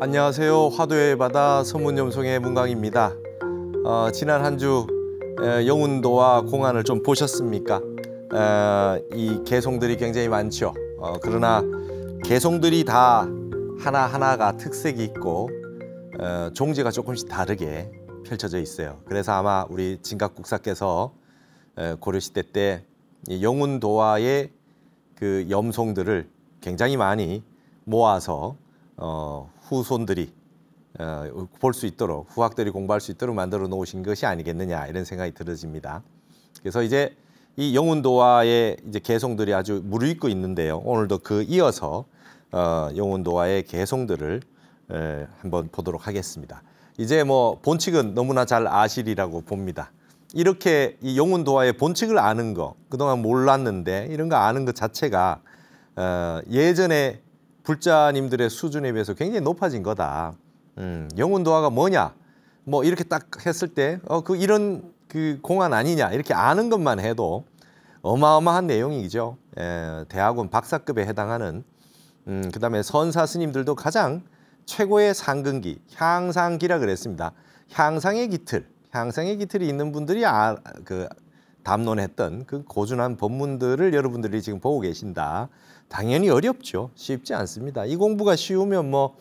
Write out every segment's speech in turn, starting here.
안녕하세요. 화도의 바다 서문염송의 문강입니다. 어, 지난 한 주 영운도와 공안을 좀 보셨습니까? 어, 이 개송들이 굉장히 많죠. 어, 그러나 개송들이 다 하나하나가 특색이 있고 어, 종지가 조금씩 다르게 펼쳐져 있어요. 그래서 아마 우리 진각국사께서 고려시대 때 영운도화의 그 염송들을 굉장히 많이 모아서 어, 후손들이 어, 볼수 있도록 후학들이 공부할 수 있도록 만들어 놓으신 것이 아니겠느냐 이런 생각이 들어집니다. 그래서 이제 이 영운도화의 이제 개성들이 아주 무르익고 있는데요. 오늘도 그 이어서 어, 영운도화의 개성들을 에, 한번 보도록 하겠습니다. 이제 뭐 본칙은 너무나 잘 아시리라고 봅니다. 이렇게 이 영운도화의 본칙을 아는 거, 그동안 몰랐는데 이런 거 아는 것 자체가 어, 예전에 불자님들의 수준에 비해서 굉장히 높아진 거다. 음, 영혼 도화가 뭐냐? 뭐 이렇게 딱 했을 때 어 그 이런 그 공안 아니냐 이렇게 아는 것만 해도 어마어마한 내용이죠. 에, 예, 대학원 박사급에 해당하는 음, 그다음에 선사 스님들도 가장 최고의 상근기 향상기라 그랬습니다. 향상의 기틀 향상의 기틀이 있는 분들이 아, 그 담론했던 그 고준한 본문들을 여러분들이 지금 보고 계신다. 당연히 어렵죠. 쉽지 않습니다. 이 공부가 쉬우면 뭐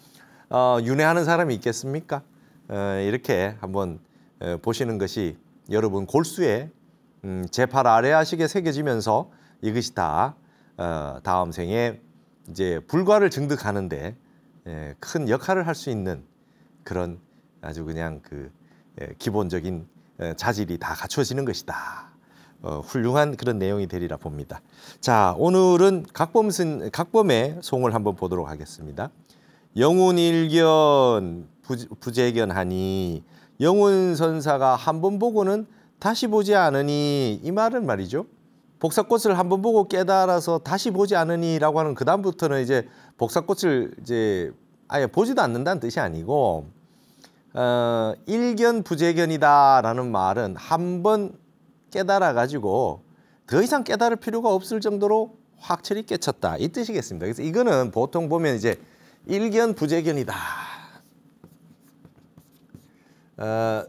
어, 윤회하는 사람이 있겠습니까? 어, 이렇게 한번 어, 보시는 것이 여러분 골수에 음, 제팔 아래 하시게 새겨지면서 이것이 다 어, 다음 생에 이제 불과를 증득하는데 예, 큰 역할을 할 수 있는 그런 아주 그냥 그 예, 기본적인 어, 자질이 다 갖춰지는 것이다. 어, 훌륭한 그런 내용이 되리라 봅니다. 자, 오늘은 각범 쓴, 각범의 송을 한번 보도록 하겠습니다. 영운 일견 부재견하니 영운 선사가 한번 보고는 다시 보지 않으니 이 말은 말이죠. 복사꽃을 한번 보고 깨달아서 다시 보지 않으니라고 하는 그 다음부터는 이제 복사꽃을 이제 아예 보지도 않는다는 뜻이 아니고 어, 일견 부재견이다라는 말은 한번 깨달아 가지고 더 이상 깨달을 필요가 없을 정도로 확철히 깨쳤다 이 뜻이겠습니다. 그래서 이거는 보통 보면 이제 일견 부재견이다. 어,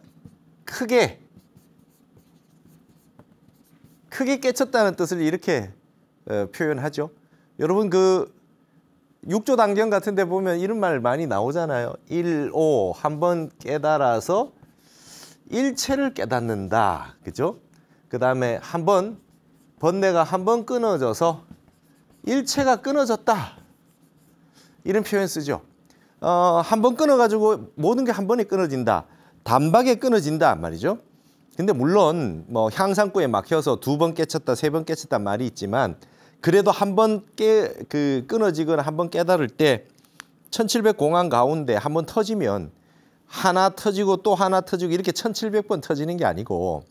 크게 크게 깨쳤다는 뜻을 이렇게 어, 표현하죠. 여러분 그육조 단경 같은 데 보면 이런 말 많이 나오잖아요. 일오 한번 깨달아서 일체를 깨닫는다. 그죠? 그 다음에 한 번 번뇌가 한 번 끊어져서 일체가 끊어졌다. 이런 표현 쓰죠. 어, 한 번 끊어가지고 모든 게 한 번에 끊어진다. 단박에 끊어진다 말이죠. 근데 물론 뭐 향상구에 막혀서 두 번 깨쳤다, 세 번 깨쳤다 말이 있지만 그래도 한 번깨그 끊어지거나 한 번 깨달을 때 1700공항 가운데 한 번 터지면 하나 터지고 또 하나 터지고 이렇게 1700번 터지는 게 아니고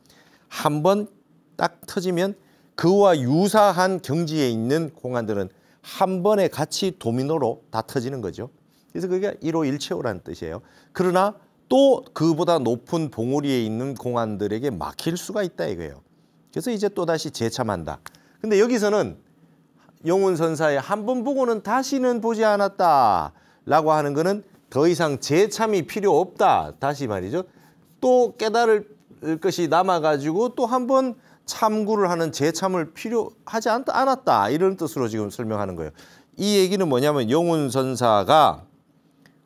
한번딱 터지면 그와 유사한 경지에 있는 공안들은 한 번에 같이 도미노로 다 터지는 거죠. 그래서 그게 일호일체호라는 뜻이에요. 그러나 또 그보다 높은 봉우리에 있는 공안들에게 막힐 수가 있다 이거예요. 그래서 이제 또다시 재참한다. 근데 여기서는 용운선사의 한 번 보고는 다시는 보지 않았다 라고 하는 거는 더 이상 재참이 필요 없다. 다시 말이죠. 또 깨달을 것이 남아가지고 또 한번 참구를 하는 재참을 필요하지 않, 않았다 이런 뜻으로 지금 설명하는 거예요. 이 얘기는 뭐냐면 영훈 선사가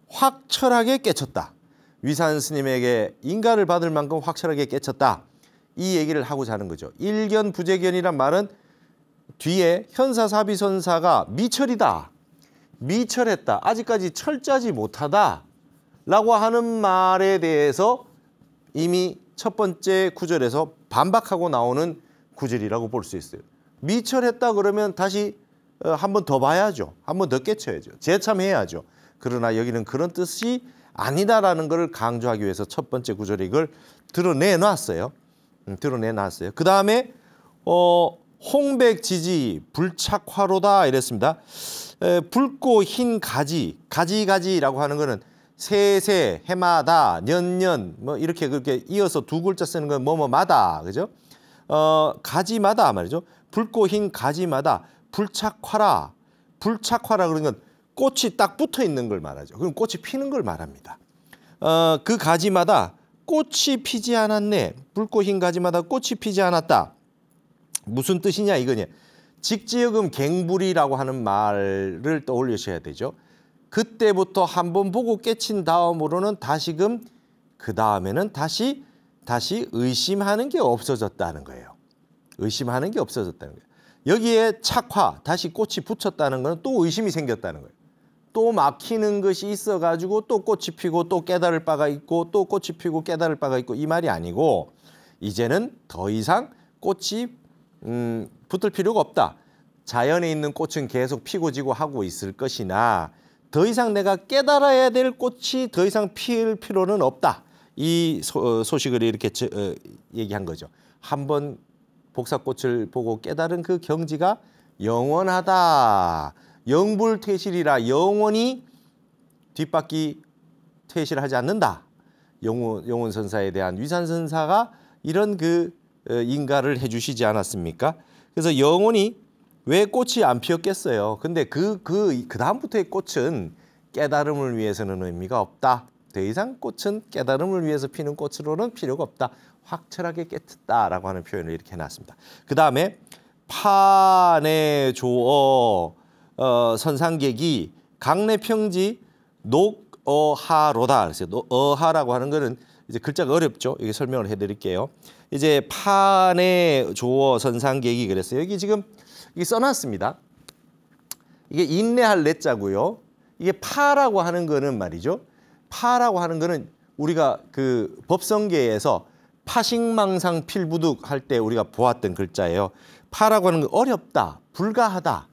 확철하게 깨쳤다. 위산 스님에게 인가를 받을 만큼 확철하게 깨쳤다. 이 얘기를 하고자 하는 거죠. 일견 부재견이란 말은 뒤에 현사사비선사가 미철이다. 미철했다. 아직까지 철저지 못하다. 라고 하는 말에 대해서 이미 첫 번째 구절에서 반박하고 나오는 구절이라고 볼 수 있어요. 미철했다 그러면 다시 어, 한번 더 봐야죠. 한 번 더 깨쳐야죠. 재참해야죠. 그러나 여기는 그런 뜻이 아니다라는 것을 강조하기 위해서 첫 번째 구절이 이걸 드러내놨어요. 음, 드러내놨어요. 그 다음에 어, 홍백 지지 불착화로다 이랬습니다. 에, 붉고 흰 가지, 가지가지라고 하는 것은 세세, 해마다, 년년 뭐 이렇게 그렇게 이어서 두 글자 쓰는 건 뭐뭐마다 그죠? 어 가지마다 말이죠. 붉고 흰 가지마다 불착화라 불착화라 그런 건 꽃이 딱 붙어 있는 걸 말하죠. 그럼 꽃이 피는 걸 말합니다. 어 그 가지마다 꽃이 피지 않았네. 붉고 흰 가지마다 꽃이 피지 않았다. 무슨 뜻이냐 이거냐. 직지여금 갱불이라고 하는 말을 떠올리셔야 되죠. 그때부터 한 번 보고 깨친 다음으로는 다시금 그 다음에는 다시 다시 의심하는 게 없어졌다는 거예요. 의심하는 게 없어졌다는 거예요. 여기에 착화 다시 꽃이 붙였다는 건 또 의심이 생겼다는 거예요. 또 막히는 것이 있어 가지고 또 꽃이 피고 또 깨달을 바가 있고 또 꽃이 피고 깨달을 바가 있고 이 말이 아니고 이제는 더 이상 꽃이 음, 붙을 필요가 없다. 자연에 있는 꽃은 계속 피고 지고 하고 있을 것이나 더 이상 내가 깨달아야 될 꽃이 더 이상 피울 필요는 없다. 이 소, 어, 식을 이렇게 저, 어, 얘기한 거죠. 한번 복사꽃을 보고 깨달은 그 경지가 영원하다. 영불퇴실이라 영원히 뒷바퀴 퇴실하지 않는다. 영혼, 영혼선사에 대한 위산선사가 이런 그 어, 인가를 해주시지 않았습니까? 그래서 영원히 왜 꽃이 안 피었겠어요? 근데 그그그 그, 다음부터의 꽃은 깨달음을 위해서는 의미가 없다. 더 이상 꽃은 깨달음을 위해서 피는 꽃으로는 필요가 없다. 확철하게 깨트다라고 하는 표현을 이렇게 해놨습니다. 그 다음에 판에 조어 어, 선상객이 강내 평지 녹어하로다. 그래서 어하라고 하는 거는 이제 글자가 어렵죠. 여기 설명을 해드릴게요. 이제 판에 조어 선상객이 그랬어요. 여기 지금 이게 써놨습니다. 이게 인내할 내자고요. 이게 파라고 하는 거는 말이죠. 파라고 하는 거는 우리가 그 법성계에서 파식망상 필부득 할 때 우리가 보았던 글자예요. 파라고 하는 건 어렵다, 불가하다.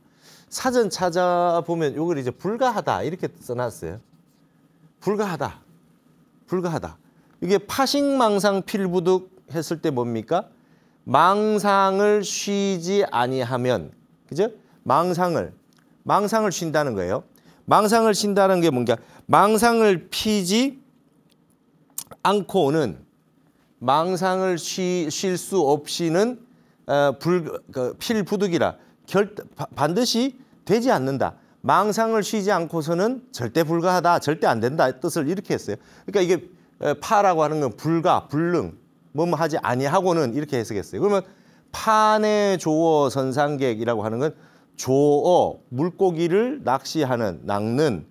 사전 찾아보면 이걸 이제 불가하다 이렇게 써놨어요. 불가하다, 불가하다. 이게 파식망상 필부득 했을 때 뭡니까? 망상을 쉬지 아니하면 그죠? 망상을 망상을 쉰다는 거예요. 망상을 쉰다는 게 뭔가 망상을 피지 않고는 망상을 쉴 수 없이는 어, 불, 그, 필부득이라 결, 반드시 되지 않는다. 망상을 쉬지 않고서는 절대 불가하다, 절대 안 된다 뜻을 이렇게 했어요. 그러니까 이게 어, 파라고 하는 건 불가, 불능, 뭐뭐 하지 아니하고는 이렇게 해석했어요. 그러면 판에 조어 선상객이라고 하는 건 조어 물고기를 낚시하는 낚는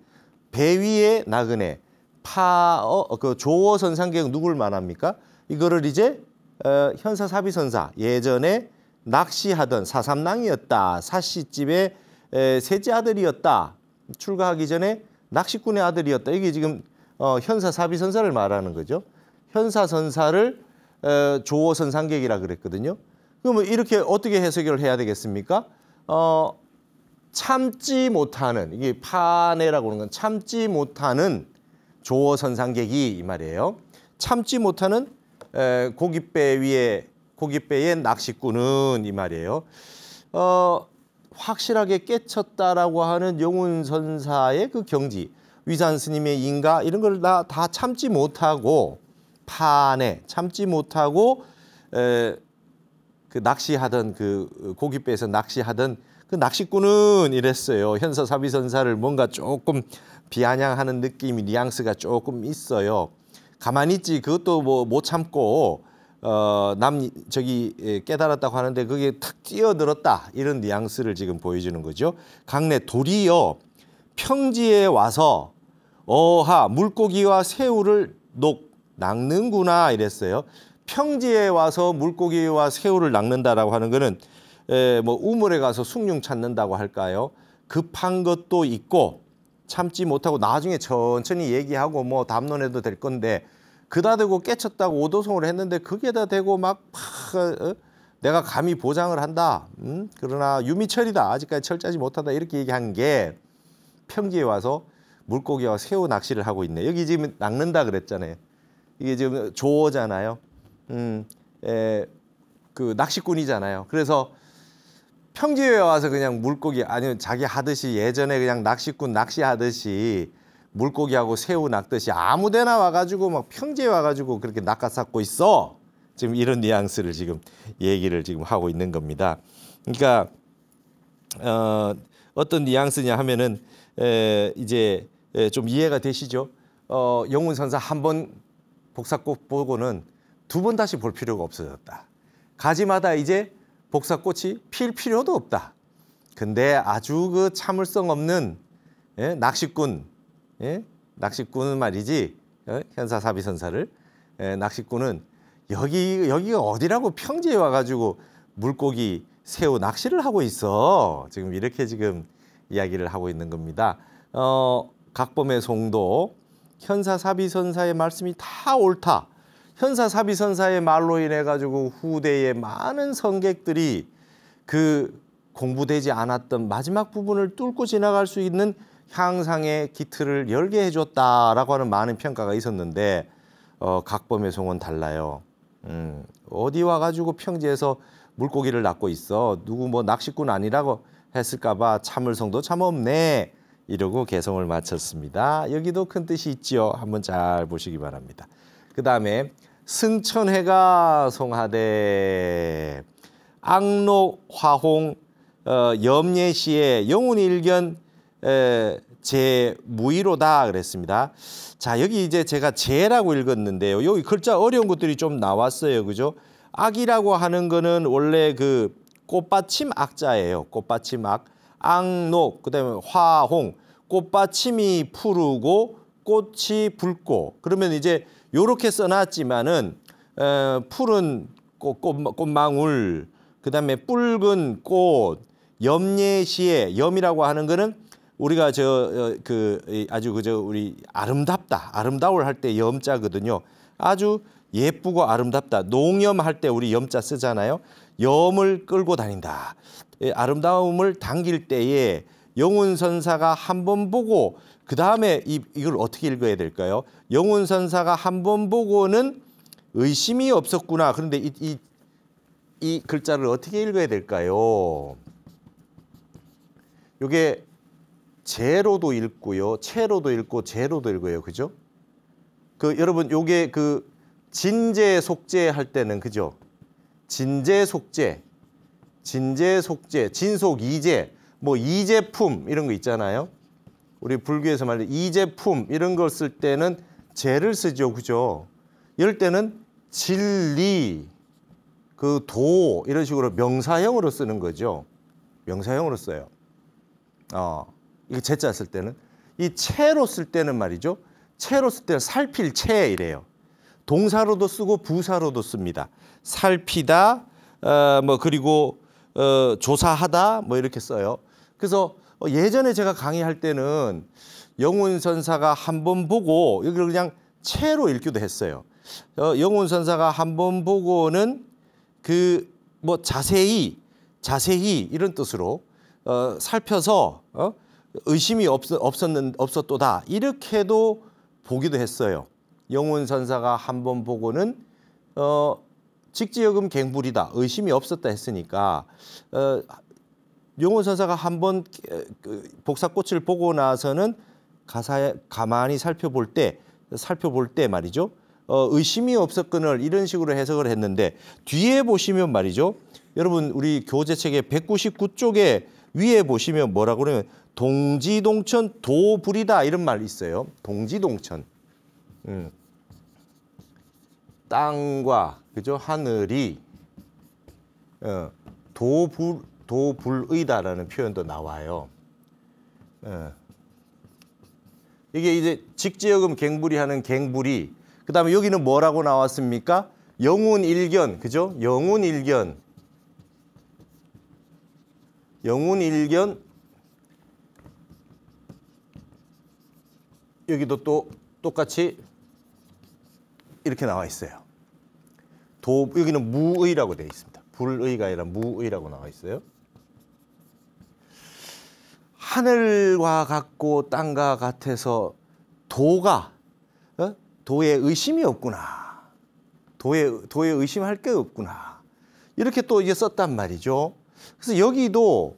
배 위에 나그네 파어 그 조어 선상객 누굴 말합니까? 이거를 이제 어, 현사 사비선사 예전에 낚시하던 사삼낭이었다 사씨집의 에, 셋째 아들이었다 출가하기 전에 낚시꾼의 아들이었다 이게 지금 어, 현사 사비선사를 말하는 거죠 현사 선사를 조어선 상객이라 그랬거든요. 그러면 이렇게 어떻게 해석을 해야 되겠습니까? 어, 참지 못하는 이게 파내라고 하는 건 참지 못하는 조선 상객이 이 말이에요. 참지 못하는 고깃배 위에 고깃배의 낚시꾼은 이 말이에요. 어, 확실하게 깨쳤다라고 하는 영훈 선사의 그 경지, 위산 스님의 인가 이런 걸다다 참지 못하고 판에 참지 못하고 에, 그 낚시하던 그 고깃배에서 낚시하던 그 낚시꾼은 이랬어요. 현서 사비선사를 뭔가 조금 비아냥하는 느낌이 뉘앙스가 조금 있어요. 가만히 있지 그것도 뭐 못 참고 어, 남 저기 깨달았다고 하는데 그게 탁 뛰어들었다 이런 뉘앙스를 지금 보여주는 거죠. 강내 돌이요 평지에 와서 어하 물고기와 새우를 녹 낚는구나 이랬어요. 평지에 와서 물고기와 새우를 낚는다라고 하는 거는 에, 뭐 우물에 가서 숭늉 찾는다고 할까요? 급한 것도 있고 참지 못하고 나중에 천천히 얘기하고 뭐 담론해도 될 건데 그다 대고 깨쳤다고 오도성으로 했는데 그게 다 되고 막 팍, 어, 어? 내가 감히 보장을 한다. 음? 그러나 유미철이다. 아직까지 철저지 못한다. 이렇게 얘기한 게 평지에 와서 물고기와 새우 낚시를 하고 있네. 여기 지금 낚는다 그랬잖아요. 이게 지금 조어잖아요. 음, 에, 그 낚시꾼이잖아요. 그래서 평지에 와서 그냥 물고기 아니면 자기 하듯이 예전에 그냥 낚시꾼 낚시하듯이 물고기하고 새우 낚듯이 아무데나 와가지고 막 평지에 와가지고 그렇게 낚아 쌓고 있어. 지금 이런 뉘앙스를 지금 얘기를 지금 하고 있는 겁니다. 그러니까 어, 어떤 뉘앙스냐 하면은 에, 이제 에, 좀 이해가 되시죠? 어, 영훈 선사 한번 복사꽃 보고는 두 번 다시 볼 필요가 없어졌다. 가지마다 이제 복사꽃이 필 필요도 없다. 근데 아주 그 참을성 없는 예? 낚시꾼, 예? 낚시꾼은 말이지 예? 현사 사비 선사를 예, 낚시꾼은 여기 여기가 어디라고 평지에 와가지고 물고기 새우 낚시를 하고 있어. 지금 이렇게 지금 이야기를 하고 있는 겁니다. 어, 각범의 송도 현사 사비선사의 말씀이 다 옳다. 현사 사비선사의 말로 인해 가지고 후대의 많은 성객들이 그 공부되지 않았던 마지막 부분을 뚫고 지나갈 수 있는 향상의 기틀을 열게 해줬다라고 하는 많은 평가가 있었는데 어, 각범의 송은 달라요. 음, 어디 와가지고 평지에서 물고기를 낚고 있어. 누구 뭐 낚시꾼 아니라고 했을까봐 참을 성도 참 없네. 이러고 개성을 마쳤습니다. 여기도 큰 뜻이 있지요. 한번 잘 보시기 바랍니다. 그 다음에 승천해가 송하대 악록화홍 어, 염례시의 영운 일견 에, 제 무의로다 그랬습니다. 자 여기 이제 제가 제라고 읽었는데요. 여기 글자 어려운 것들이 좀 나왔어요. 그죠? 악이라고 하는 거는 원래 그 꽃받침 악자예요. 꽃받침 악. 악록 그다음에 화홍, 꽃받침이 푸르고 꽃이 붉고 그러면 이제 요렇게 써놨지만은 어, 푸른 꽃, 꽃, 꽃 망울 그다음에 붉은 꽃, 염례시에 염이라고 하는 거는 우리가 저그 어, 아주 그저 우리 아름답다 아름다울 할 때 염자거든요. 아주 예쁘고 아름답다. 농염할 때 우리 염자 쓰잖아요. 염을 끌고 다닌다. 예, 아름다움을 당길 때에 영운선사가 한 번 보고 그 다음에 이걸 어떻게 읽어야 될까요? 영운선사가 한 번 보고는 의심이 없었구나. 그런데 이, 이, 이 글자를 어떻게 읽어야 될까요? 이게 제로도 읽고요. 채로도 읽고 제로도 읽어요. 그죠? 그 여러분 요게 그 진제 속제 할 때는 그죠? 진제 속제, 진제 속제, 진속 이제, 뭐 이제품 이런 거 있잖아요. 우리 불교에서 말하는 이제품 이런 걸 쓸 때는 제를 쓰죠, 그죠? 이럴 때는 진리, 그 도 이런 식으로 명사형으로 쓰는 거죠. 명사형으로 써요. 어, 이게 제자 쓸 때는 이 채로 쓸 때는 말이죠. 채로 쓸 때는 살필 채 이래요. 동사로도 쓰고 부사로도 씁니다. 살피다, 어, 뭐 그리고 어, 조사하다 뭐 이렇게 써요. 그래서 어, 예전에 제가 강의할 때는 영훈선사가 한 번 보고 여기를 그냥 채로 읽기도 했어요. 어, 영훈선사가 한 번 보고는 그 뭐 자세히 자세히 이런 뜻으로 어, 살펴서 어? 의심이 없, 없었는, 없었도다 이렇게도 보기도 했어요. 영혼 선사가 한 번 보고는 어, 직지여금 갱불이다 의심이 없었다 했으니까 어, 영혼 선사가 한 번 그 복사꽃을 보고 나서는 가사에 가만히 살펴볼 때 살펴볼 때 말이죠. 어, 의심이 없었거늘 이런 식으로 해석을 했는데 뒤에 보시면 말이죠. 여러분 우리 교재책의 199쪽에 위에 보시면 뭐라고 그러면 동지동천 도불이다 이런 말이 있어요. 동지동천. 음. 땅과 그죠 하늘이 어, 도불 도불의다라는 표현도 나와요. 어. 이게 이제 직제여금 갱불이 하는 갱불이 그다음에 여기는 뭐라고 나왔습니까? 영운 일견 그죠? 영운 일견 영운 일견 여기도 또 똑같이 이렇게 나와 있어요. 도, 여기는 무의라고 되어 있습니다. 불의가 아니라 무의라고 나와 있어요. 하늘과 같고 땅과 같아서 도가 어? 도에 의심이 없구나. 도에 도에 의심할 게 없구나. 이렇게 또 이제 썼단 말이죠. 그래서 여기도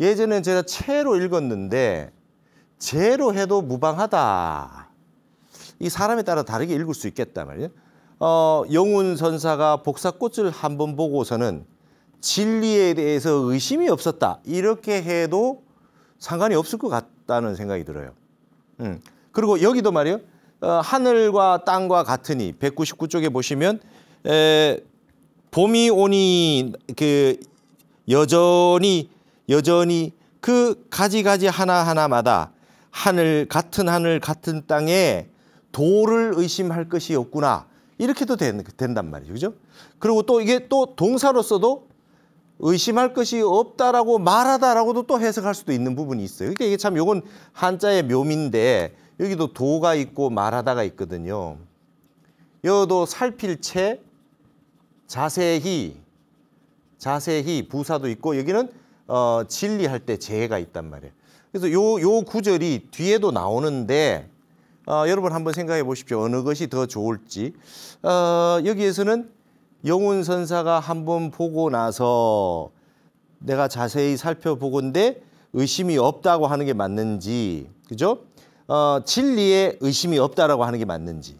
예전에 제가 채로 읽었는데 제로 해도 무방하다. 이 사람에 따라 다르게 읽을 수 있겠단 말이에요. 어, 영훈 선사가 복사꽃을 한번 보고서는 진리에 대해서 의심이 없었다. 이렇게 해도 상관이 없을 것 같다는 생각이 들어요. 음. 그리고 여기도 말이에요. 어, 하늘과 땅과 같으니 199쪽에 보시면 에, 봄이 오니 그 여전히 여전히 그 가지가지 하나하나마다 하늘 같은 하늘 같은 땅에 도를 의심할 것이 없구나 이렇게도 된, 된단 말이죠 그죠 그리고 또 이게 또 동사로서도 의심할 것이 없다라고 말하다라고도 또 해석할 수도 있는 부분이 있어요 그러니까 이게 참 요건 한자의 묘미인데 여기도 도가 있고 말하다가 있거든요 여도 살필 채 자세히 자세히 부사도 있고 여기는 어, 진리할 때 재해가 있단 말이에요. 그래서 요, 요 구절이 뒤에도 나오는데 어, 여러분 한번 생각해 보십시오. 어느 것이 더 좋을지. 어, 여기에서는 영혼 선사가 한번 보고 나서 내가 자세히 살펴보건데 의심이 없다고 하는 게 맞는지, 그죠? 어, 진리에 의심이 없다라고 하는 게 맞는지.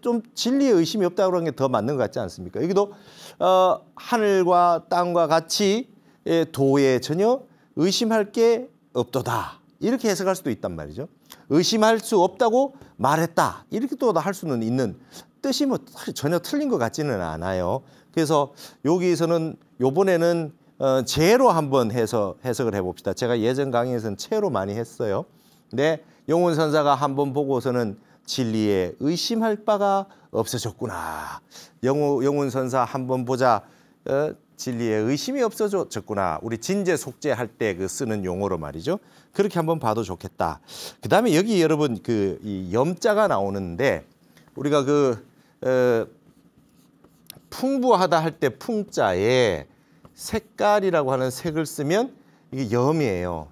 좀 진리에 의심이 없다고 하는 게 더 맞는 것 같지 않습니까? 여기도 어, 하늘과 땅과 같이 예, 도에 전혀 의심할 게 없도다. 이렇게 해석할 수도 있단 말이죠. 의심할 수 없다고 말했다. 이렇게 또 할 수는 있는 뜻이 뭐 전혀 틀린 것 같지는 않아요. 그래서 여기서는 에 요번에는 어, 제로 한번 해서 해석을 해봅시다. 제가 예전 강의에서는 채로 많이 했어요. 근데 영훈 선사가 한번 보고서는 진리에 의심할 바가 없어졌구나. 영우, 영훈 선사 한번 보자. 어, 진리에 의심이 없어졌구나. 우리 진제 속죄할때 그 쓰는 용어로 말이죠. 그렇게 한번 봐도 좋겠다. 그다음에 여기 여러분 그 이 염자가 나오는데 우리가 그 어, 풍부하다 할 때 풍자에 색깔이라고 하는 색을 쓰면 이게 염이에요.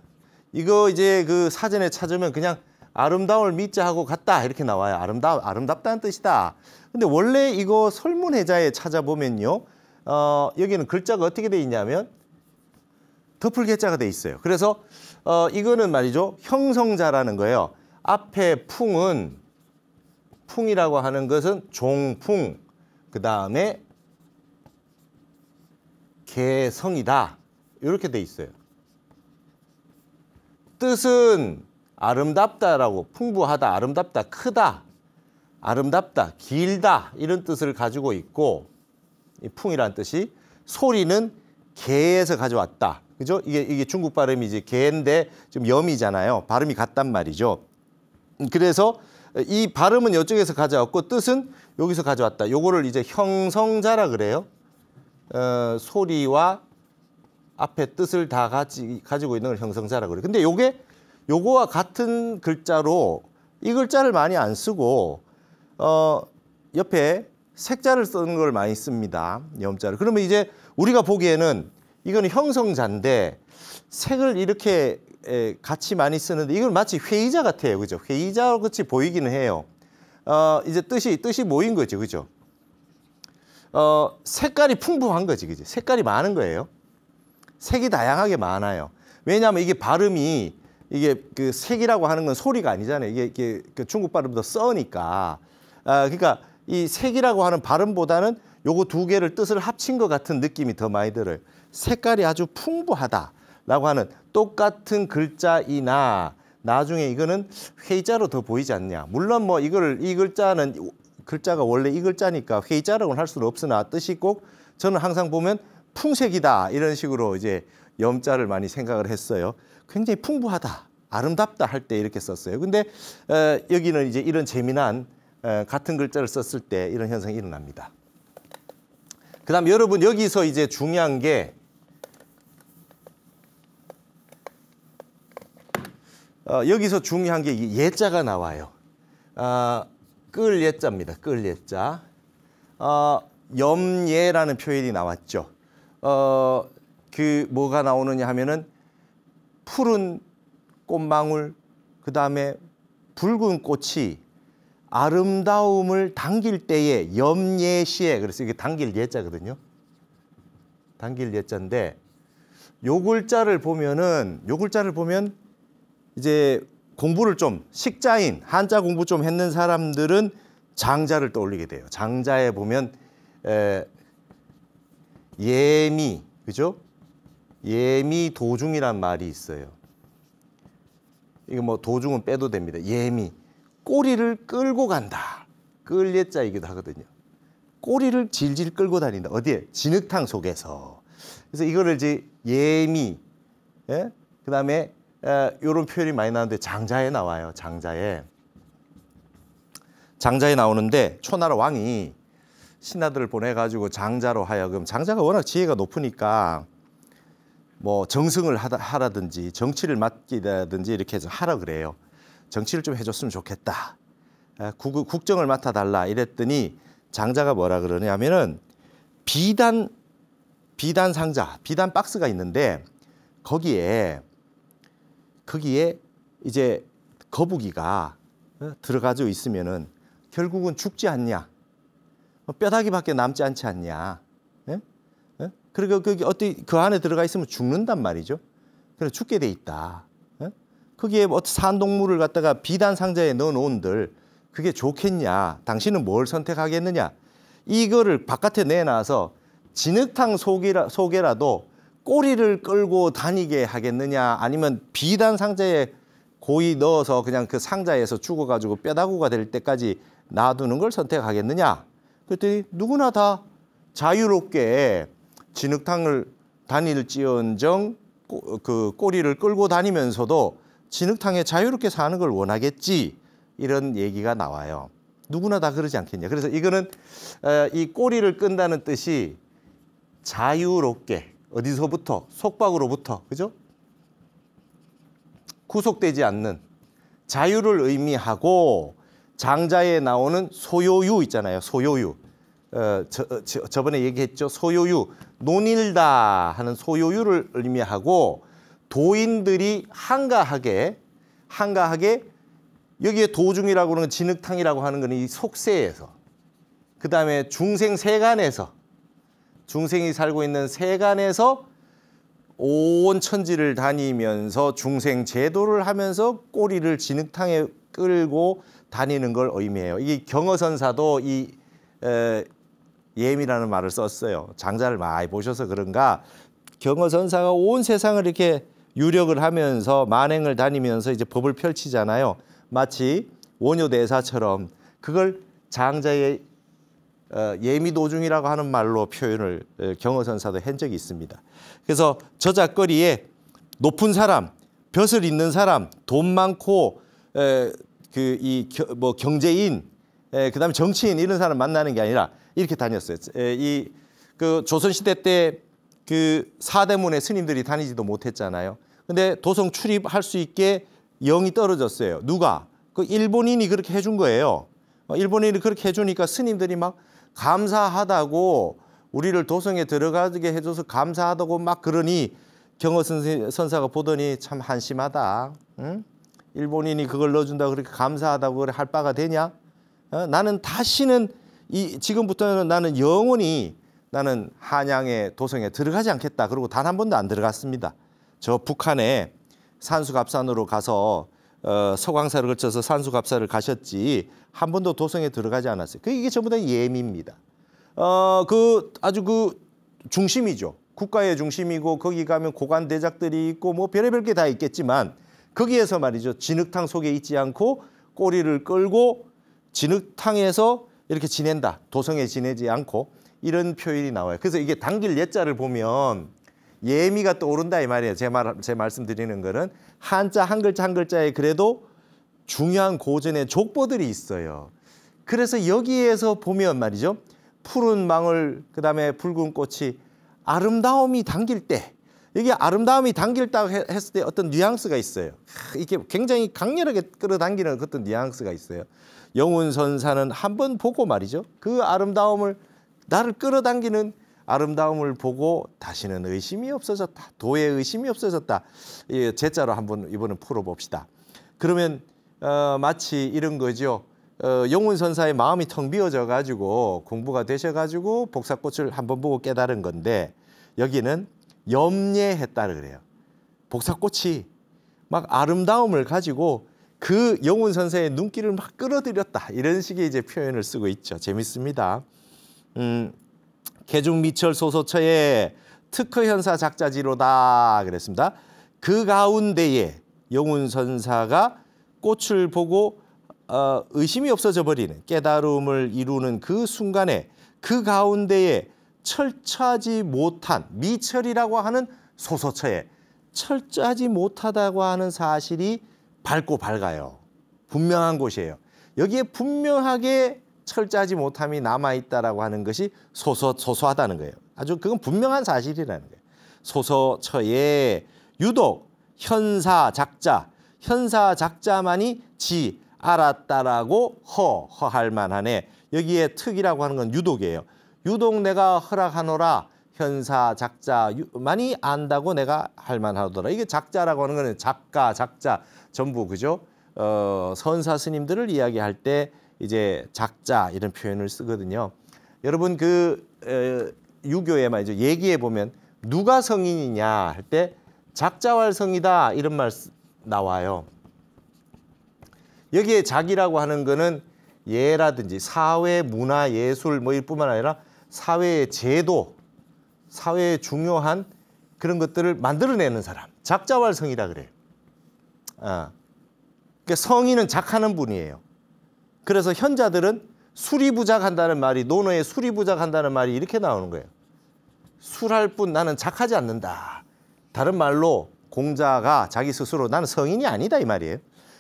이거 이제 그 사전에 찾으면 그냥 아름다움을 믿자 하고 같다 이렇게 나와요. 아름다 아름답다는 뜻이다. 근데 원래 이거 설문해자에 찾아보면요. 어, 여기는 글자가 어떻게 돼 있냐면 덮을개자가 돼 있어요. 그래서 어, 이거는 말이죠. 형성자라는 거예요. 앞에 풍은 풍이라고 하는 것은 종풍, 그 다음에 개성이다. 이렇게 돼 있어요. 뜻은 아름답다라고 풍부하다, 아름답다, 크다, 아름답다, 길다 이런 뜻을 가지고 있고 풍이라는 뜻이 소리는 개에서 가져왔다. 그죠? 이게 이게 중국 발음이 이제 개인데 지금 염이잖아요. 발음이 같단 말이죠. 음, 그래서 이 발음은 이쪽에서 가져왔고 뜻은 여기서 가져왔다. 요거를 이제 형성자라 그래요. 어, 소리와 앞에 뜻을 다 가지, 가지고 있는 걸 형성자라 그래요. 근데 요게 요거와 같은 글자로 이 글자를 많이 안 쓰고 어, 옆에 색자를 쓰는 걸 많이 씁니다. 염자를. 그러면 이제 우리가 보기에는 이건 형성자인데 색을 이렇게 같이 많이 쓰는데 이건 마치 회의자 같아요. 그죠? 회의자 같이 보이기는 해요. 어, 이제 뜻이 뜻이 모인 거죠. 그죠? 어, 색깔이 풍부한 거지. 그죠? 색깔이 많은 거예요. 색이 다양하게 많아요. 왜냐하면 이게 발음이 이게 그 색이라고 하는 건 소리가 아니잖아요. 이게, 이게 그 중국 발음도 써니까. 아, 그러니까 이 색이라고 하는 발음보다는 요거 두 개를 뜻을 합친 것 같은 느낌이 더 많이 들어요. 색깔이 아주 풍부하다라고 하는 똑같은 글자이나 나중에 이거는 회의자로 더 보이지 않냐. 물론 뭐 이걸 이 글자는 글자가 원래 이 글자니까 회의자라고는 할 수는 없으나 뜻이 꼭 저는 항상 보면 풍색이다 이런 식으로 이제 염자를 많이 생각을 했어요. 굉장히 풍부하다, 아름답다 할 때 이렇게 썼어요. 근데 어, 여기는 이제 이런 재미난 같은 글자를 썼을 때 이런 현상이 일어납니다. 그 다음 여러분 여기서 이제 중요한 게 어, 여기서 중요한 게 예자가 나와요. 아, 끌 예자입니다. 끌 예자. 어, 염예라는 표현이 나왔죠. 어, 그 뭐가 나오느냐 하면은 푸른 꽃망울 그 다음에 붉은 꽃이 아름다움을 당길 때에 염예시에 그래서 이게 당길 예자거든요. 당길 예자인데 요 글자를 보면은 요 글자를 보면 이제 공부를 좀 식자인 한자 공부 좀 했는 사람들은 장자를 떠올리게 돼요. 장자에 보면 에, 예미 그죠? 예미 도중이란 말이 있어요. 이거 뭐 도중은 빼도 됩니다. 예미 꼬리를 끌고 간다. 끌예자이기도 하거든요. 꼬리를 질질 끌고 다닌다. 어디에? 진흙탕 속에서. 그래서 이거를 이제 예미, 예? 그 다음에 이런 어, 표현이 많이 나오는데 장자에 나와요. 장자에. 장자에 나오는데 초나라 왕이 신하들을 보내가지고 장자로 하여금 장자가 워낙 지혜가 높으니까 뭐 정승을 하라든지 정치를 맡기다든지 이렇게 해서 하라 그래요. 정치를 좀 해줬으면 좋겠다. 국, 국정을 맡아달라 이랬더니 장자가 뭐라 그러냐면은 비단 비단 상자, 비단 박스가 있는데 거기에 거기에 이제 거북이가 어, 들어가지고 있으면은 결국은 죽지 않냐? 뭐 뼈다귀밖에 남지 않지 않냐? 예? 예? 그리고 거기 어떻그 안에 들어가 있으면 죽는단 말이죠. 그래서 죽게 돼 있다. 거기에 어 산동물을 갖다가 비단 상자에 넣어놓은들 그게 좋겠냐? 당신은 뭘 선택하겠느냐? 이거를 바깥에 내놔서 진흙탕 속이라, 속에라도 꼬리를 끌고 다니게 하겠느냐? 아니면 비단 상자에 고이 넣어서 그냥 그 상자에서 죽어가지고 뼈다구가 될 때까지 놔두는 걸 선택하겠느냐? 그랬더니 누구나 다 자유롭게 진흙탕을 다닐지언정 그 꼬리를 끌고 다니면서도 진흙탕에 자유롭게 사는 걸 원하겠지 이런 얘기가 나와요. 누구나 다 그러지 않겠냐. 그래서 이거는 어, 이 꼬리를 끈다는 뜻이 자유롭게 어디서부터 속박으로부터 그죠? 구속되지 않는 자유를 의미하고 장자에 나오는 소요유 있잖아요. 소요유. 어, 저, 저, 번에 얘기했죠. 소요유. 논일다 하는 소요유를 의미하고 도인들이 한가하게 한가하게 여기에 도중이라고 하는 진흙탕이라고 하는 거는 이 속세에서 그 다음에 중생 세간에서 중생이 살고 있는 세간에서 온 천지를 다니면서 중생 제도를 하면서 꼬리를 진흙탕에 끌고 다니는 걸 의미해요. 이 경어선사도 이 에, 예미라는 말을 썼어요. 장자를 많이 보셔서 그런가 경어선사가 온 세상을 이렇게 유력을 하면서 만행을 다니면서 이제 법을 펼치잖아요. 마치 원효대사처럼 그걸 장자의 어, 예미도중이라고 하는 말로 표현을 경어선사도 한 적이 있습니다. 그래서 저작거리에 높은 사람, 벼슬 있는 사람, 돈 많고 그 이 뭐 경제인, 그다음에 정치인 이런 사람 만나는 게 아니라 이렇게 다녔어요. 이 그 조선시대 때그 사대문에 스님들이 다니지도 못했잖아요. 근데 도성 출입할 수 있게 영이 떨어졌어요. 누가? 그 일본인이 그렇게 해준 거예요. 어, 일본인이 그렇게 해주니까 스님들이 막 감사하다고 우리를 도성에 들어가게 해줘서 감사하다고 막 그러니 경호 선사가 보더니 참 한심하다. 응? 일본인이 그걸 넣어준다 그렇게 감사하다고 그래 할 바가 되냐? 어? 나는 다시는 이 지금부터는 나는 영원히 나는 한양의 도성에 들어가지 않겠다. 그리고 단 한 번도 안 들어갔습니다. 저 북한에 산수갑산으로 가서 어, 서광사를 거쳐서 산수갑사를 가셨지 한 번도 도성에 들어가지 않았어요. 그 이게 전부 다 예미입니다. 어, 그 아주 그 중심이죠. 국가의 중심이고 거기 가면 고관 대작들이 있고 뭐 별의별 게 다 있겠지만 거기에서 말이죠. 진흙탕 속에 있지 않고 꼬리를 끌고 진흙탕에서 이렇게 지낸다. 도성에 지내지 않고 이런 표현이 나와요. 그래서 이게 당길 예자를 보면 예미가 떠오른다 이 말이에요. 제, 말, 제 말씀드리는 거는 한자 한 글자 한 글자에 그래도 중요한 고전의 족보들이 있어요. 그래서 여기에서 보면 말이죠. 푸른 망울 그다음에 붉은 꽃이 아름다움이 당길 때 이게 아름다움이 당길다고 했을 때 어떤 뉘앙스가 있어요. 이게 굉장히 강렬하게 끌어당기는 어떤 뉘앙스가 있어요. 영운선사는 한번 보고 말이죠. 그 아름다움을 나를 끌어당기는 아름다움을 보고 다시는 의심이 없어졌다. 도의 의심이 없어졌다. 예, 제자로 한번 이번엔 풀어봅시다. 그러면 어, 마치 이런 거죠. 어, 용운 선사의 마음이 텅 비어져 가지고 공부가 되셔 가지고 복사꽃을 한번 보고 깨달은 건데 여기는 염려했다 그래요. 복사꽃이 막 아름다움을 가지고 그 영훈 선사의 눈길을 막 끌어들였다 이런 식의 이제 표현을 쓰고 있죠. 재밌습니다. 음, 개중미철 소서처의 특허현사 작자지로다 그랬습니다. 그 가운데에 영운 선사가 꽃을 보고 어, 의심이 없어져 버리는 깨달음을 이루는 그 순간에 그 가운데에 철저하지 못한 미철이라고 하는 소서처에 철저하지 못하다고 하는 사실이 밝고 밝아요. 분명한 곳이에요. 여기에 분명하게 철저하지 못함이 남아 있다라고 하는 것이 소서 소소하다는 거예요. 아주 그건 분명한 사실이라는 거예요. 소서처에 유독 현사 작자 현사 작자만이 지 알았다라고 허 허할 만하네. 여기에 특이라고 하는 건 유독이에요. 유독 내가 허락하노라 현사 작자만이 안다고 내가 할 만하더라. 이게 작자라고 하는 거는 작가 작자 전부 그죠? 어, 선사 스님들을 이야기할 때 이제 작자 이런 표현을 쓰거든요. 여러분 그 에, 유교에만 이제 얘기해 보면 누가 성인이냐 할 때 작자왈성이다 이런 말 나와요. 여기에 작이라고 하는 거는 예라든지 사회, 문화, 예술 뭐 일뿐만 아니라 사회의 제도, 사회의 중요한 그런 것들을 만들어내는 사람. 작자왈성이다 그래요. 아. 그러니까 성인은 작하는 분이에요. 그래서 현자들은 수리부작한다는 말이 논어에 수리부작한다는 말이 이렇게 나오는 거예요. 술할 뿐 나는 착하지 않는다. 다른 말로 공자가 자기 스스로 나는 성인이 아니다 이 말이에요.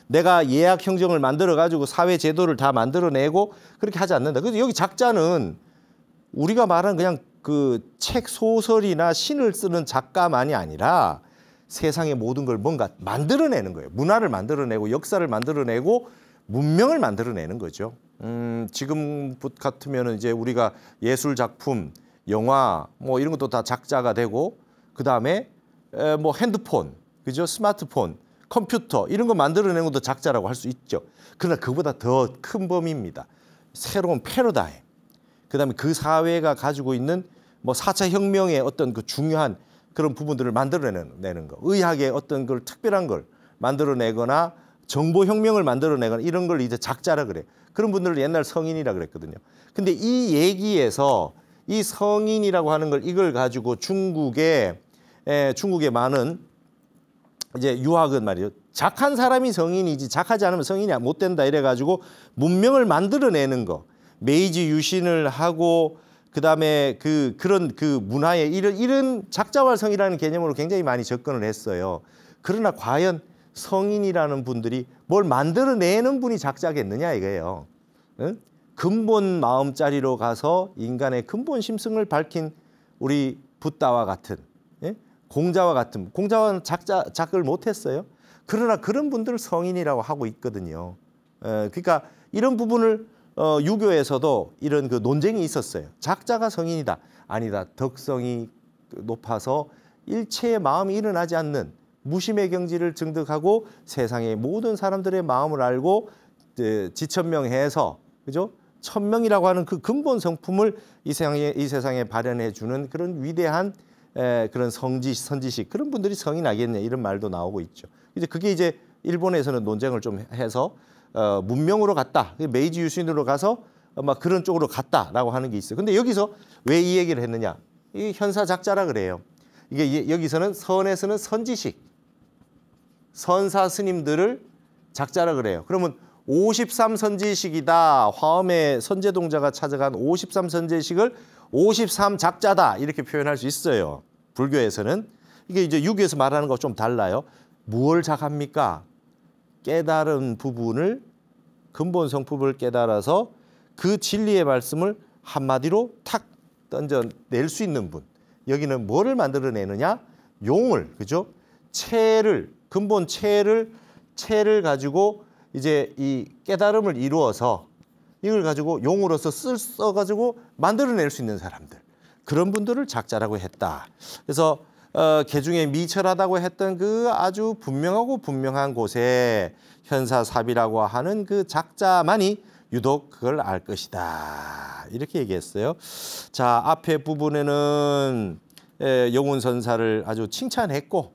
내가 예약 형정을 만들어 가지고 사회 제도를 다 만들어내고 그렇게 하지 않는다. 그래서 여기 작자는 우리가 말하는 그냥 그 책 소설이나 신을 쓰는 작가만이 아니라 세상의 모든 걸 뭔가 만들어내는 거예요. 문화를 만들어내고 역사를 만들어내고 문명을 만들어내는 거죠. 음, 지금 같으면 이제 우리가 예술 작품, 영화 뭐 이런 것도 다 작자가 되고 그 다음에 뭐 핸드폰, 그죠? 스마트폰, 컴퓨터 이런 거 만들어내는 것도 작자라고 할 수 있죠. 그러나 그보다 더 큰 범위입니다. 새로운 패러다임. 그 다음에 그 사회가 가지고 있는 뭐 4차 혁명의 어떤 그 중요한 그런 부분들을 만들어내는 내는 거. 의학의 어떤 걸 특별한 걸 만들어내거나 정보 혁명을 만들어내거나 이런 걸 이제 작자라 그래. 그런 분들을 옛날 성인이라 그랬거든요. 근데 이 얘기에서 이 성인이라고 하는 걸 이걸 가지고 중국에 에, 중국에 많은 이제 유학은 말이죠. 작한 사람이 성인이지 작하지 않으면 성인이 못 된다 이래 가지고 문명을 만들어내는 거. 메이지 유신을 하고 그다음에 그 그런 그 문화에 이런 이런 작자활성이라는 개념으로 굉장히 많이 접근을 했어요. 그러나 과연 성인이라는 분들이 뭘 만들어내는 분이 작자겠느냐 이거예요. 응? 근본 마음자리로 가서 인간의 근본 심성을 밝힌 우리 붓다와 같은 예? 공자와 같은 공자와는 작자, 작을 못했어요. 그러나 그런 분들을 성인이라고 하고 있거든요. 에, 예, 그러니까 이런 부분을 어, 유교에서도 이런 그 논쟁이 있었어요. 작자가 성인이다. 아니다. 덕성이 높아서 일체의 마음이 일어나지 않는 무심의 경지를 증득하고 세상의 모든 사람들의 마음을 알고 예, 지천명해서 그죠? 천명이라고 하는 그 근본 성품을 이 세상에 이 세상에 발현해 주는 그런 위대한 에, 예, 그런 성지 선지식 그런 분들이 성이 나겠냐 이런 말도 나오고 있죠. 이제 그게 이제 일본에서는 논쟁을 좀 해서 어, 문명으로 갔다 그 메이지 유신으로 가서 어, 막 그런 쪽으로 갔다라고 하는 게 있어요. 근데 여기서 왜 이 얘기를 했느냐? 이 현사 작자라 그래요. 이게 여기서는 선에서는 선지식 선사 스님들을 작자라 그래요. 그러면 53선지식이다. 화엄의 선제 동자가 찾아간 53선제식을 53작자다. 이렇게 표현할 수 있어요. 불교에서는. 이게 이제 유교에서 말하는 것 좀 달라요. 무얼 작합니까? 깨달은 부분을 근본 성품을 깨달아서 그 진리의 말씀을 한마디로 탁 던져낼 수 있는 분. 여기는 뭐를 만들어내느냐? 용을, 그죠? 체를 근본 체를 체를 가지고 이제 이 깨달음을 이루어서 이걸 가지고 용으로서 쓸 써가지고 만들어낼 수 있는 사람들 그런 분들을 작자라고 했다. 그래서 어, 개중에 미철하다고 했던 그 아주 분명하고 분명한 곳에 현사삽이라고 하는 그 작자만이 유독 그걸 알 것이다. 이렇게 얘기했어요. 자 앞에 부분에는 에, 용운 선사를 아주 칭찬했고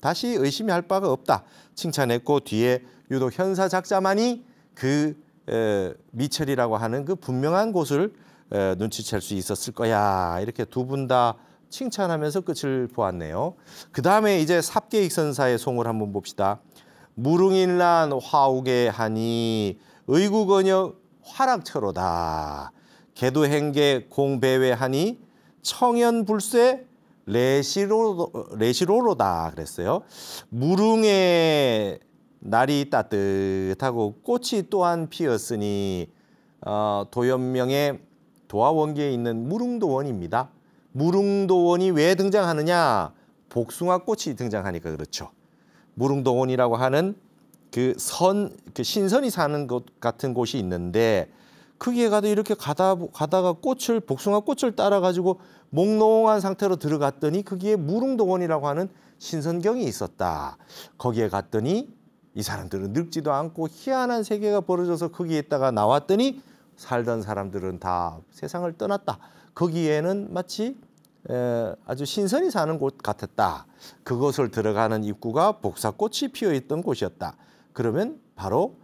다시 의심할 바가 없다 칭찬했고 뒤에 유독 현사 작자만이 그 미철이라고 하는 그 분명한 곳을 눈치챌 수 있었을 거야 이렇게 두 분 다 칭찬하면서 끝을 보았네요. 그 다음에 이제 삽계익선사의 송을 한번 봅시다. 무릉일란 화옥에 하니 의구건역 화락처로다. 개도행계 공배회하니 청연불쇠 레시로 레시로로다 그랬어요. 무릉의 날이 따뜻하고 꽃이 또한 피었으니 어, 도연명의 도화원기에 있는 무릉도원입니다. 무릉도원이 왜 등장하느냐? 복숭아 꽃이 등장하니까 그렇죠. 무릉도원이라고 하는 그 선, 그 신선이 사는 곳 같은 곳이 있는데 크기에 가도 이렇게 가다 가다가 꽃을 복숭아 꽃을 따라 가지고 몽롱한 상태로 들어갔더니 거기에 무릉동원이라고 하는 신선경이 있었다. 거기에 갔더니 이 사람들은 늙지도 않고 희한한 세계가 벌어져서 거기에 있다가 나왔더니 살던 사람들은 다 세상을 떠났다. 거기에는 마치 에, 아주 신선히 사는 곳 같았다. 그것을 들어가는 입구가 복사꽃이 피어 있던 곳이었다. 그러면 바로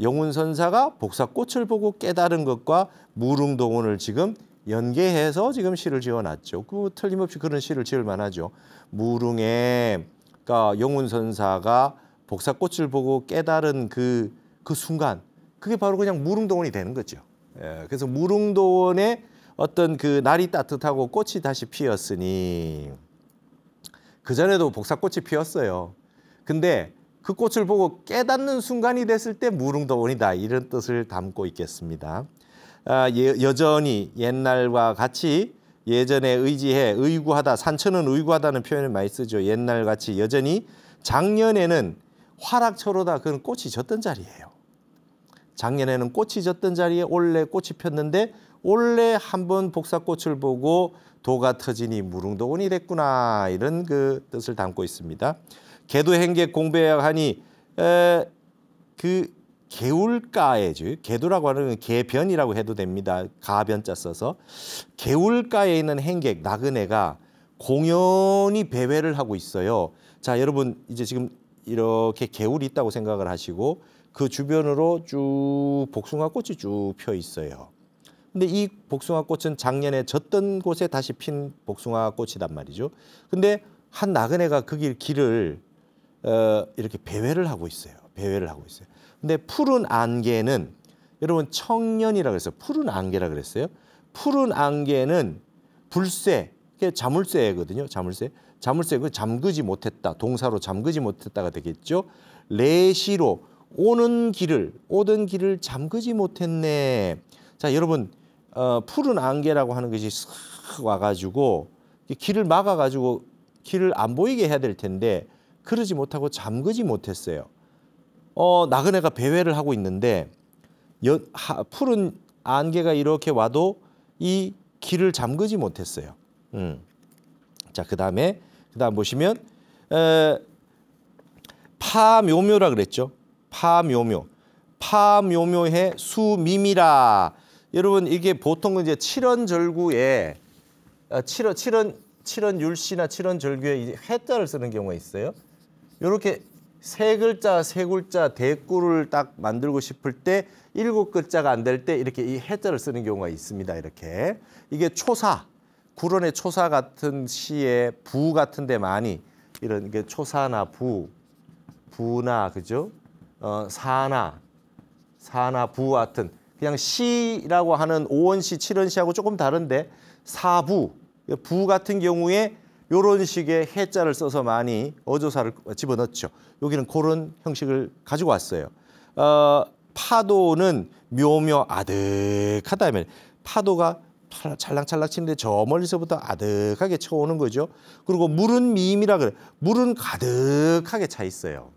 영훈 선사가 복사꽃을 보고 깨달은 것과 무릉동원을 지금 연계해서 지금 시를 지어놨죠. 그 틀림없이 그런 시를 지을 만하죠. 무릉에 그러니까 영훈 선사가 복사꽃을 보고 깨달은 그, 그 순간 그게 바로 그냥 무릉동원이 되는 거죠. 예, 그래서 무릉도원에 어떤 그 날이 따뜻하고 꽃이 다시 피었으니 그 전에도 복사꽃이 피었어요. 근데 그 꽃을 보고 깨닫는 순간이 됐을 때 무릉도원이다 이런 뜻을 담고 있겠습니다. 아, 예, 여전히 옛날과 같이 예전에 의지해 의구하다 산천은 의구하다는 표현을 많이 쓰죠. 옛날 같이 여전히 작년에는 화락처로다 그건 꽃이 졌던 자리예요. 작년에는 꽃이 졌던 자리에 올해 꽃이 폈는데 올해 한번 복사꽃을 보고 도가 터지니 무릉도원이 됐구나 이런 그 뜻을 담고 있습니다. 개도 행객 공배야 하니 에, 그 개울가에 즉 개도라고 하는 개변이라고 해도 됩니다. 가변자 써서 개울가에 있는 행객 나그네가 공연히 배회를 하고 있어요. 자 여러분 이제 지금 이렇게 개울이 있다고 생각을 하시고 그 주변으로 쭉 복숭아 꽃이 쭉 펴 있어요. 근데 이 복숭아 꽃은 작년에 졌던 곳에 다시 핀 복숭아 꽃이란 말이죠. 근데 한 나그네가 그 길, 길을 어, 이렇게 배회를 하고 있어요. 배회를 하고 있어요. 근데 푸른 안개는 여러분 청년이라 그래서 푸른 안개라 그랬어요. 푸른 안개는 불새, 그게 자물쇠거든요. 자물쇠. 자물쇠 그 잠그지 못했다. 동사로 잠그지 못했다가 되겠죠. 레시로 오는 길을 오던 길을 잠그지 못했네. 자, 여러분 어, 푸른 안개라고 하는 것이 싹 와가지고 길을 막아가지고 길을 안 보이게 해야 될 텐데 그러지 못하고 잠그지 못했어요. 어, 나그네가 배회를 하고 있는데 여, 하, 푸른 안개가 이렇게 와도 이 길을 잠그지 못했어요. 음. 자, 그 다음에 그 다음 보시면 에, 파묘묘라 그랬죠. 파묘묘. 파묘묘해 수미미라. 여러분 이게 보통 은 이제 칠원절구에 칠원 아, 칠원 칠원율시나 칠원절구에 해달을 쓰는 경우가 있어요. 이렇게 세 글자 세 글자 대꾸를 딱 만들고 싶을 때 일곱 글자가 안 될 때 이렇게 이 해자를 쓰는 경우가 있습니다. 이렇게 이게 초사 구론의 초사 같은 시에 부 같은데 많이 이런 게 초사나 부 부나 그죠 어, 사나 사나 부 같은 그냥 시라고 하는 오원시 칠원시하고 조금 다른데 사부 부 같은 경우에 요런 식의 해자를 써서 많이 어조사를 집어넣죠. 여기는 그런 형식을 가지고 왔어요. 어, 파도는 묘묘 아득하다면 파도가 찰랑찰랑 치는데 저 멀리서부터 아득하게 쳐오는 거죠. 그리고 물은 미임이라 그래. 물은 가득하게 차 있어요.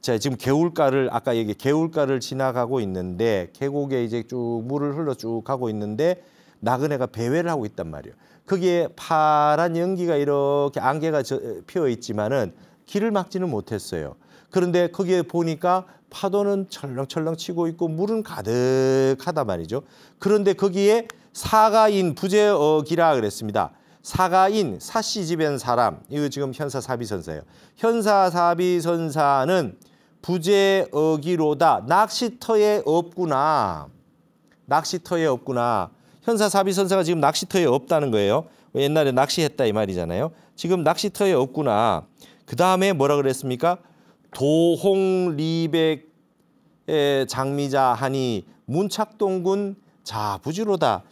자, 지금 개울가를 아까 얘기 개울가를 지나가고 있는데 계곡에 이제 쭉 물을 흘러 쭉 가고 있는데 나그네가 배회를 하고 있단 말이에요. 거기에 파란 연기가 이렇게 안개가 피어 있지만은 길을 막지는 못했어요. 그런데 거기에 보니까 파도는 철렁철렁 치고 있고 물은 가득하다 말이죠. 그런데 거기에 사가인 부재어기라 그랬습니다. 사가인 사씨 집엔 사람 이거 지금 현사 사비선사예요. 현사 사비선사는 부재어기로다 낚시터에 없구나. 낚시터에 없구나. 현사 사비선사가 지금 낚시터에 없다는 거예요. 옛날에 낚시했다 이 말이잖아요. 지금 낚시터에 없구나. 그 다음에 뭐라 그랬습니까? 도홍리백의 장미자 하니 문착동군 자부지로다.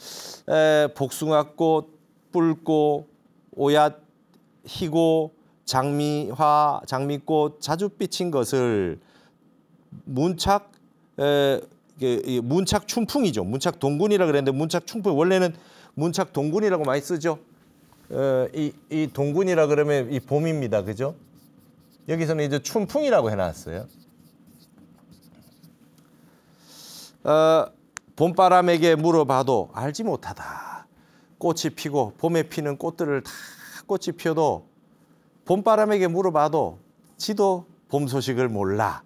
에, 복숭아꽃, 뿔꽃, 오얏, 희고, 장미화, 장미꽃 자주 비친 것을 문착 에, 문착 춘풍이죠. 문착 동군이라 그랬는데 문착 춘풍 원래는 문착 동군이라고 많이 쓰죠. 어, 이, 이 동군이라 그러면 이 봄입니다. 그죠? 여기서는 이제 춘풍이라고 해놨어요. 어, 봄바람에게 물어봐도 알지 못하다. 꽃이 피고 봄에 피는 꽃들을 다 꽃이 피어도 봄바람에게 물어봐도 지도 봄 소식을 몰라.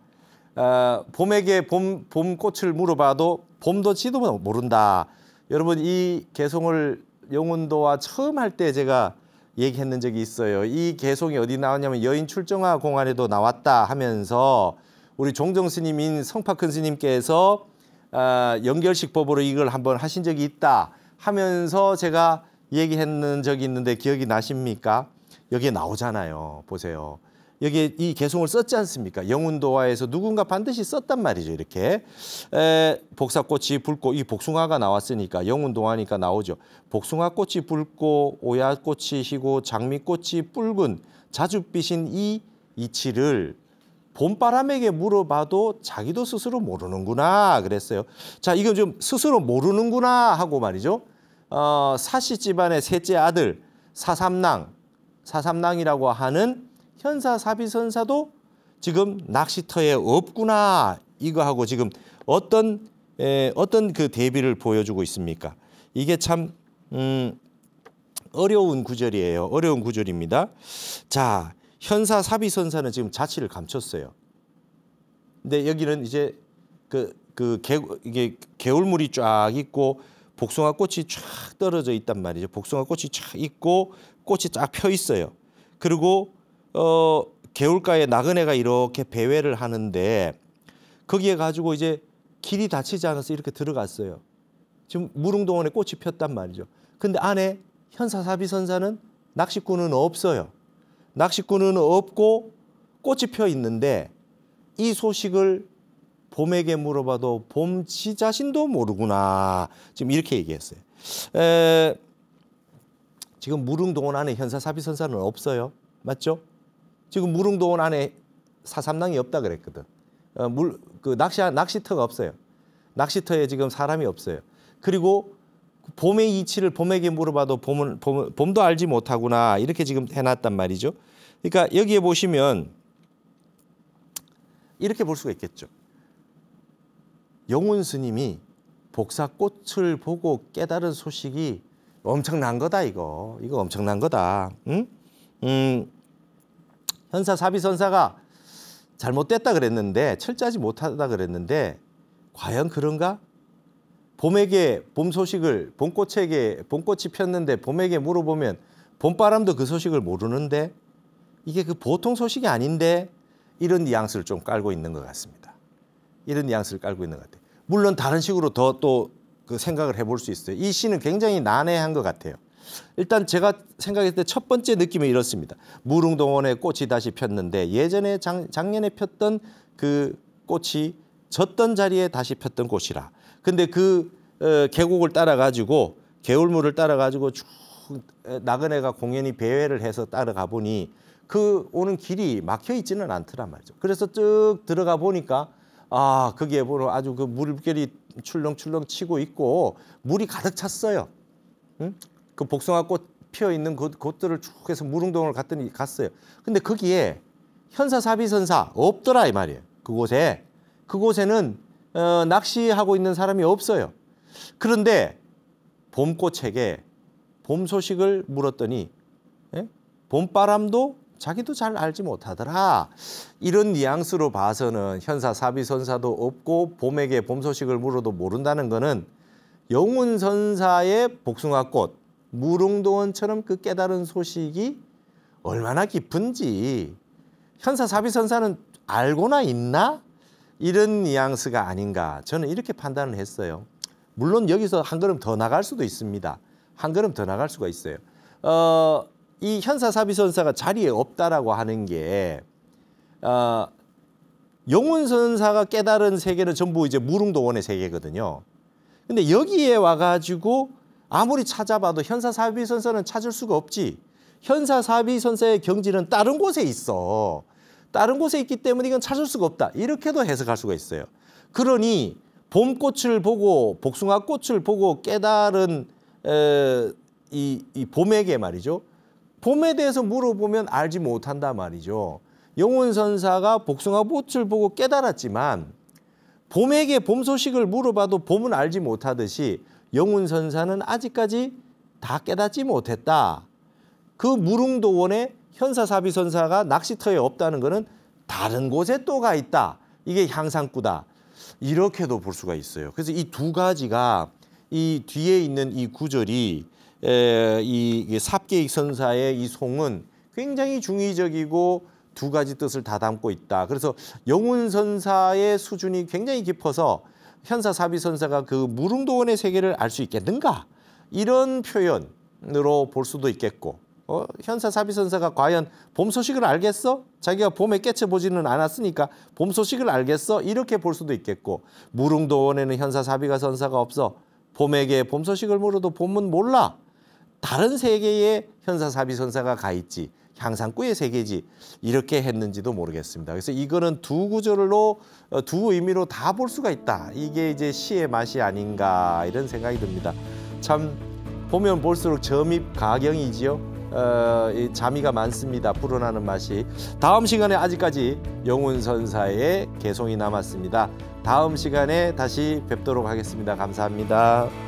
어, 봄에게 봄, 봄 꽃을 물어봐도 봄도 지도 뭐 모른다. 여러분 이 개송을 영운도와 처음 할 때 제가 얘기했는 적이 있어요. 이 개송이 어디 나왔냐면 여인 출정화 공안에도 나왔다 하면서 우리 종정 스님인 성파큰 스님께서 어, 연결식법으로 이걸 한번 하신 적이 있다 하면서 제가 얘기했는 적이 있는데 기억이 나십니까? 여기에 나오잖아요. 보세요. 여기 에이 개송을 썼지 않습니까? 영운도화에서 누군가 반드시 썼단 말이죠. 이렇게 에, 복사꽃이 붉고 이 복숭아가 나왔으니까 영운도화니까 나오죠. 복숭아꽃이 붉고 오야꽃이 희고 장미꽃이 붉은 자줏빛인 이 이치를 봄바람에게 물어봐도 자기도 스스로 모르는구나 그랬어요. 자 이건 좀 스스로 모르는구나 하고 말이죠. 어, 사시 집안의 셋째 아들 사삼낭사삼낭이라고 하는 현사 사비선사도 지금 낚시터에 없구나 이거 하고 지금 어떤 에, 어떤 그 대비를 보여주고 있습니까? 이게 참 음, 어려운 구절이에요. 어려운 구절입니다. 자, 현사 사비선사는 지금 자취를 감췄어요. 근데 여기는 이제 그, 그 개, 이게 개울물이 쫙 있고 복숭아 꽃이 쫙 떨어져 있단 말이죠. 복숭아 꽃이 쫙 있고 꽃이 쫙 펴 있어요. 그리고 어, 개울가에 나그네가 이렇게 배회를 하는데 거기에 가지고 이제 길이 닫히지 않아서 이렇게 들어갔어요. 지금 무릉동원에 꽃이 폈단 말이죠. 근데 안에 현사사비선사는 낚시꾼은 없어요. 낚시꾼은 없고 꽃이 펴 있는데 이 소식을 봄에게 물어봐도 봄지 자신도 모르구나. 지금 이렇게 얘기했어요. 에, 지금 무릉동원 안에 현사사비선사는 없어요. 맞죠? 지금 무릉도원 안에 사삼낭이 없다 그랬거든. 어, 물, 그 낚시, 낚시터가 없어요. 낚시터에 지금 사람이 없어요. 그리고 봄의 이치를 봄에게 물어봐도 봄은, 봄, 봄도 알지 못하구나. 이렇게 지금 해놨단 말이죠. 그러니까 여기에 보시면 이렇게 볼 수가 있겠죠. 영훈 스님이 복사꽃을 보고 깨달은 소식이 엄청난 거다 이거 이거 엄청난 거다 응? 음 현사 사비선사가 잘못됐다 그랬는데 철저하지 못하다 그랬는데 과연 그런가? 봄에게 봄 소식을 봄꽃에게 봄꽃이 폈는데 봄에게 물어보면 봄바람도 그 소식을 모르는데 이게 그 보통 소식이 아닌데 이런 뉘앙스를 좀 깔고 있는 것 같습니다. 이런 뉘앙스를 깔고 있는 것 같아요. 물론 다른 식으로 더 또 그 생각을 해볼 수 있어요. 이 시는 굉장히 난해한 것 같아요. 일단 제가 생각했을 때 첫 번째 느낌이 이렇습니다. 무릉동원의 꽃이 다시 폈는데 예전에 작, 작년에 폈던 그 꽃이 졌던 자리에 다시 폈던 꽃이라. 근데 그 어, 계곡을 따라 가지고 개울물을 따라 가지고 쭉 나그네가 공연히 배회를 해서 따라가 보니 그 오는 길이 막혀 있지는 않더란 말이죠. 그래서 쭉 들어가 보니까 아 거기에 보면 아주 그 물결이 출렁출렁 치고 있고 물이 가득 찼어요. 응? 그 복숭아꽃 피어 있는 곳, 곳들을 쭉 해서 무릉동을 갔더니 갔어요. 근데 거기에 현사 사비선사 없더라 이 말이에요. 그곳에 그곳에는 어, 낚시하고 있는 사람이 없어요. 그런데 봄꽃에게 봄 소식을 물었더니 예? 봄바람도 자기도 잘 알지 못하더라. 이런 뉘앙스로 봐서는 현사 사비선사도 없고 봄에게 봄 소식을 물어도 모른다는 거는 영운선사의 복숭아꽃 무릉도원처럼 그 깨달은 소식이 얼마나 깊은지 현사 사비선사는 알고나 있나? 이런 뉘앙스가 아닌가 저는 이렇게 판단을 했어요. 물론 여기서 한 걸음 더 나갈 수도 있습니다. 한 걸음 더 나갈 수가 있어요. 어, 이 현사사비선사가 자리에 없다라고 하는 게 어, 용운선사가 깨달은 세계는 전부 이제 무릉도원의 세계거든요. 근데 여기에 와가지고 아무리 찾아봐도 현사 사비선서는 찾을 수가 없지. 현사 사비선서의 경지는 다른 곳에 있어. 다른 곳에 있기 때문에 이건 찾을 수가 없다. 이렇게도 해석할 수가 있어요. 그러니 봄꽃을 보고 복숭아꽃을 보고 깨달은 에, 이, 이 봄에게 말이죠. 봄에 대해서 물어보면 알지 못한다 말이죠. 영혼 선사가 복숭아꽃을 보고 깨달았지만 봄에게 봄 소식을 물어봐도 봄은 알지 못하듯이 영운 선사는 아직까지 다 깨닫지 못했다. 그 무릉도원에 현사사비 선사가 낚시터에 없다는 것은 다른 곳에 또가 있다. 이게 향상구다. 이렇게도 볼 수가 있어요. 그래서 이 두 가지가 이 뒤에 있는 이 구절이 에, 이, 이 삽계익 선사의 이 송은 굉장히 중의적이고 두 가지 뜻을 다 담고 있다. 그래서 영운선사의 수준이 굉장히 깊어서 현사 사비선사가 그 무릉도원의 세계를 알 수 있겠는가 이런 표현으로 볼 수도 있겠고 어, 현사 사비선사가 과연 봄 소식을 알겠어? 자기가 봄에 깨쳐보지는 않았으니까 봄 소식을 알겠어? 이렇게 볼 수도 있겠고 무릉도원에는 현사 사비가 선사가 없어 봄에게 봄 소식을 물어도 봄은 몰라 다른 세계에 현사 사비선사가 가 있지 향상구의 세계지 이렇게 했는지도 모르겠습니다. 그래서 이거는 두 구절로 어, 두 의미로 다 볼 수가 있다. 이게 이제 시의 맛이 아닌가 이런 생각이 듭니다. 참 보면 볼수록 점입 가경이지요. 어, 이 자미가 많습니다. 불어나는 맛이. 다음 시간에 아직까지 영훈 선사의 개송이 남았습니다. 다음 시간에 다시 뵙도록 하겠습니다. 감사합니다.